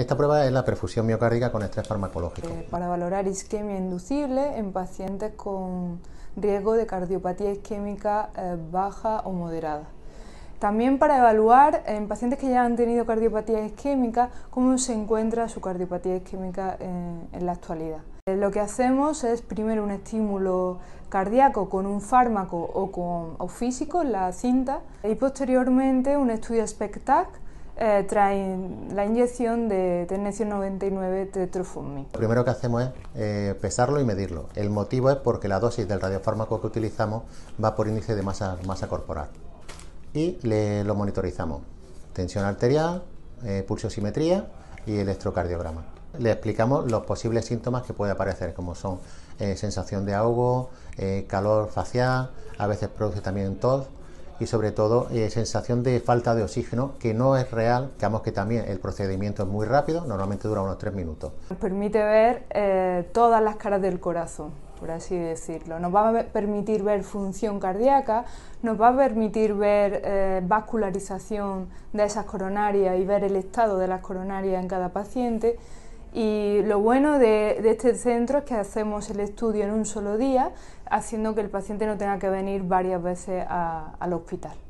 esta prueba es la perfusión miocárdica con estrés farmacológico. Eh, para valorar isquemia inducible en pacientes con riesgo de cardiopatía isquémica eh, baja o moderada. También para evaluar en pacientes que ya han tenido cardiopatía isquémica cómo se encuentra su cardiopatía isquémica en, la actualidad. Eh, lo que hacemos es primero un estímulo cardíaco con un fármaco o, con, o físico, la cinta, y posteriormente un estudio SPECTAC eh, traen la inyección de tenesio 99 tetrofumi. Lo primero que hacemos es eh, pesarlo y medirlo. El motivo es porque la dosis del radiofármaco que utilizamos va por índice de masa, masa corporal. Y le, lo monitorizamos. Tensión arterial, eh, pulsiosimetría y electrocardiograma. Le explicamos los posibles síntomas que puede aparecer, como son eh, sensación de ahogo, eh, calor facial, a veces produce también tos y sobre todo eh, sensación de falta de oxígeno que no es real. Digamos que también el procedimiento es muy rápido, normalmente dura unos tres minutos. Nos permite ver eh, todas las caras del corazón, por así decirlo. Nos va a permitir ver función cardíaca, nos va a permitir ver eh, vascularización de esas coronarias y ver el estado de las coronarias en cada paciente y lo bueno de, este centro es que hacemos el estudio en un solo día, haciendo que el paciente no tenga que venir varias veces al hospital.